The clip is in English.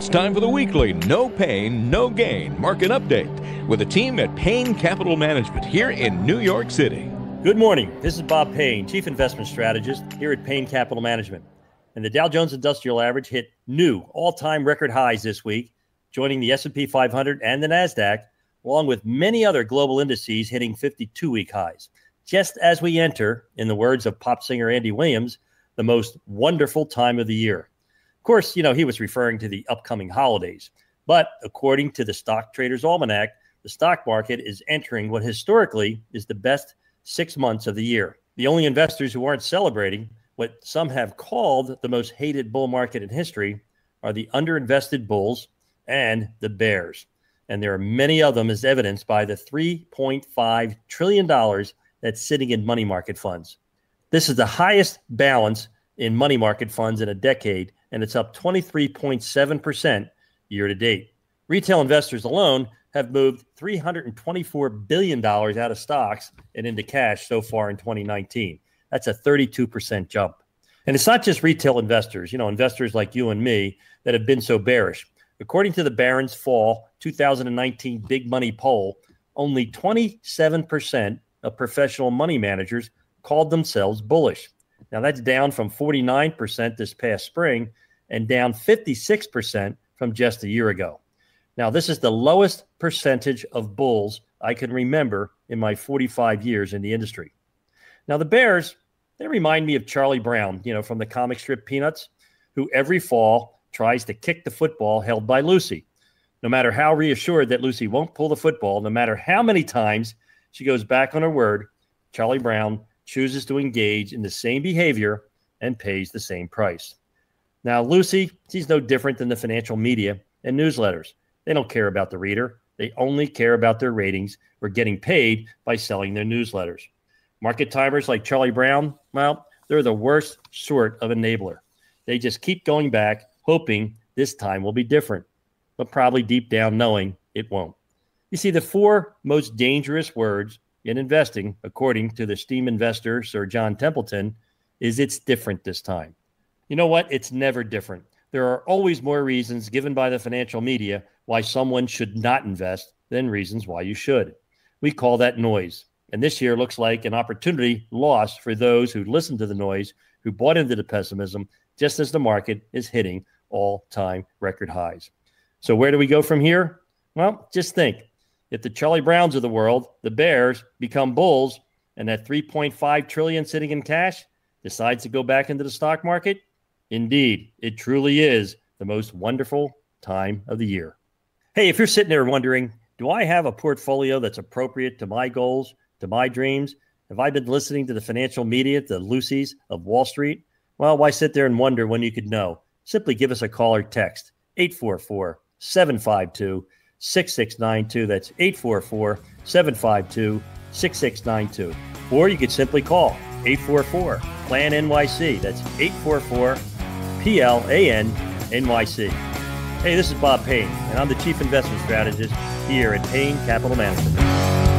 It's time for the weekly No Pain, No Gain market update with a team at Payne Capital Management here in New York City. Good morning. This is Bob Payne, Chief Investment Strategist here at Payne Capital Management. And the Dow Jones Industrial Average hit new all-time record highs this week, joining the S&P 500 and the Nasdaq, along with many other global indices hitting 52-week highs. Just as we enter, in the words of pop singer Andy Williams, the most wonderful time of the year. Of course, you know, he was referring to the upcoming holidays. But according to the Stock Traders Almanac, the stock market is entering what historically is the best six months of the year. The only investors who aren't celebrating what some have called the most hated bull market in history are the underinvested bulls and the bears. And there are many of them, as evidenced by the $3.5 trillion that's sitting in money market funds. This is the highest balance in money market funds in a decade and it's up 23.7% year to date. Retail investors alone have moved $324 billion out of stocks and into cash so far in 2019. That's a 32% jump. And it's not just retail investors, you know, investors like you and me that have been so bearish. According to the Barron's Fall 2019 Big Money poll, only 27% of professional money managers called themselves bullish. Now that's down from 49% this past spring and down 56% from just a year ago. Now, this is the lowest percentage of bulls I can remember in my 45 years in the industry. Now, the bears, they remind me of Charlie Brown, you know, from the comic strip Peanuts, who every fall tries to kick the football held by Lucy. No matter how reassured that Lucy won't pull the football, no matter how many times she goes back on her word, Charlie Brown chooses to engage in the same behavior and pays the same price. Now, Lucy, she's no different than the financial media and newsletters. They don't care about the reader, they only care about their ratings or getting paid by selling their newsletters. Market timers like Charlie Brown, well, they're the worst sort of enabler. They just keep going back, hoping this time will be different, but probably deep down knowing it won't. You see, the four most dangerous words in investing, according to the STEAM investor, Sir John Templeton, is it's different this time. You know what? It's never different. There are always more reasons given by the financial media why someone should not invest than reasons why you should. We call that noise. And this year looks like an opportunity lost for those who listened to the noise, who bought into the pessimism, just as the market is hitting all time record highs. So, where do we go from here? Well, just think if the Charlie Browns of the world, the Bears, become bulls, and that 3.5 trillion sitting in cash decides to go back into the stock market, indeed, it truly is the most wonderful time of the year. Hey, if you're sitting there wondering, do I have a portfolio that's appropriate to my goals, to my dreams? Have I been listening to the financial media, the Lucy's of Wall Street? Well, why sit there and wonder when you could know? Simply give us a call or text 844 752 6692. That's 844 752 6692. Or you could simply call 844 PLAN NYC. That's 844 P L A N NYC. Hey, this is Bob Payne, and I'm the Chief Investment Strategist here at Payne Capital Management.